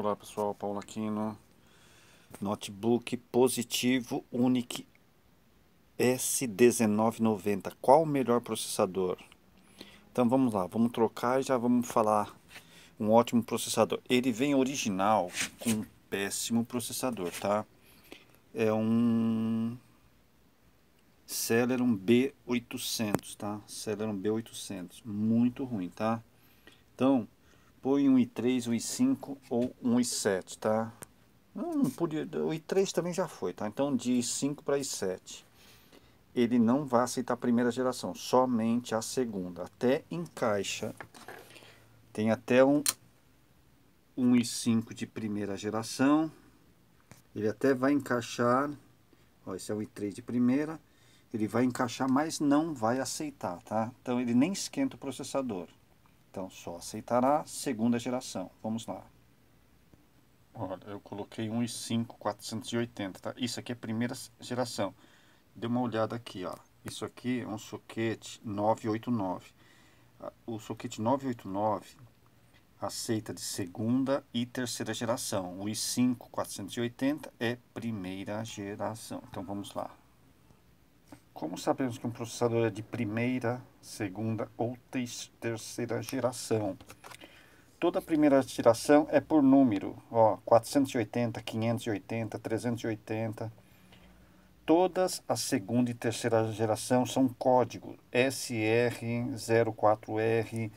Olá pessoal, Paulo Aquino, notebook positivo Unic S1990, qual o melhor processador? Então vamos lá, vamos trocar e já vamos falar um ótimo processador. Ele vem original com um péssimo processador, tá? É um Celeron B800, tá? Celeron B800, muito ruim, tá? Então, põe um um i3, i5 ou um i7, tá? Não, podia, o i3 também já foi, tá? Então de i 5 para i7. Ele não vai aceitar a primeira geração, somente a segunda. Até encaixa. Tem até um i5 de primeira geração. Ele até vai encaixar. Ó, esse é o i3 de primeira. Ele vai encaixar, mas não vai aceitar, tá? Então ele nem esquenta o processador. Então, só aceitará segunda geração. Vamos lá. Olha, eu coloquei 1,5, 480, tá? Isso aqui é primeira geração. Dê uma olhada aqui, ó. Isso aqui é um soquete 989. O soquete 989 aceita de segunda e terceira geração. O i5 480 é primeira geração. Então vamos lá. Como sabemos que um processador é de primeira, segunda ou terceira geração? Toda primeira geração é por número, ó, 480, 580, 380. Todas a segunda e terceira geração são código SR04R,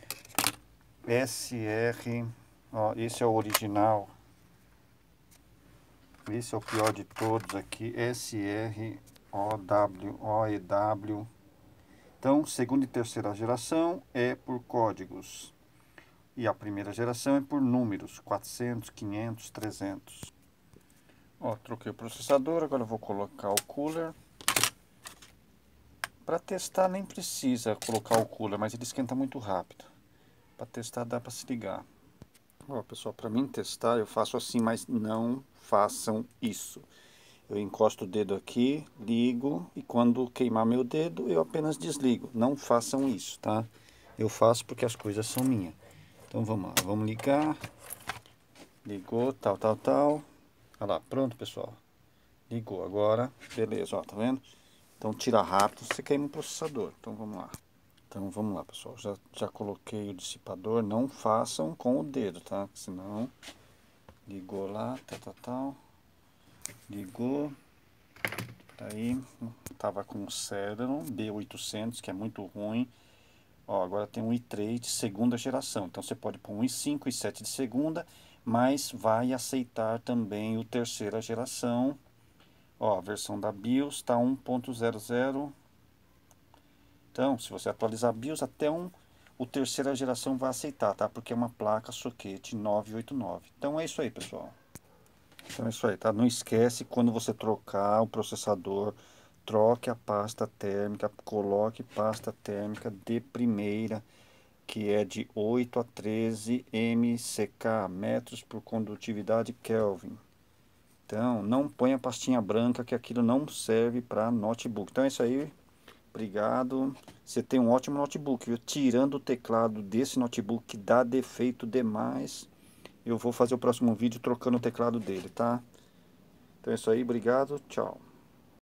SR, ó, esse é o original. Esse é o pior de todos aqui, SR OWOEW. Então, segunda e terceira geração é por códigos. E a primeira geração é por números, 400, 500, 300. Ó, troquei o processador, agora vou colocar o cooler. Para testar nem precisa colocar o cooler, mas ele esquenta muito rápido. Para testar dá para se ligar. Ó, pessoal, para mim testar eu faço assim, mas não façam isso. Eu encosto o dedo aqui, ligo e quando queimar meu dedo eu apenas desligo. Não façam isso, tá? Eu faço porque as coisas são minhas. Então vamos lá, vamos ligar. Ligou, tal, tal, tal. Olha lá, pronto pessoal. Ligou agora, beleza, ó, tá vendo? Então tira rápido, você queima o processador. Então vamos lá. Então vamos lá pessoal, já, já coloquei o dissipador, não façam com o dedo, tá? Senão ligou lá, tal, tal, tal. Ligou. Tá aí, tava com o Celeron B800, que é muito ruim. Ó, agora tem um i3 de segunda geração. Então você pode pôr um i5, i7 de segunda, mas vai aceitar também o terceira geração. Ó, a versão da BIOS está 1.00. Então, se você atualizar a BIOS até um, o terceira geração vai aceitar, tá? Porque é uma placa soquete 989. Então é isso aí, pessoal. Então é isso aí, tá? Não esquece quando você trocar o processador, troque a pasta térmica, coloque pasta térmica de primeira, que é de 8 a 13 MCK, metros por condutividade Kelvin. Então, não ponha pastinha branca, que aquilo não serve para notebook. Então é isso aí, obrigado. Você tem um ótimo notebook, viu? Tirando o teclado desse notebook que dá defeito demais eu vou fazer o próximo vídeo trocando o teclado dele, tá? Então é isso aí, obrigado, tchau.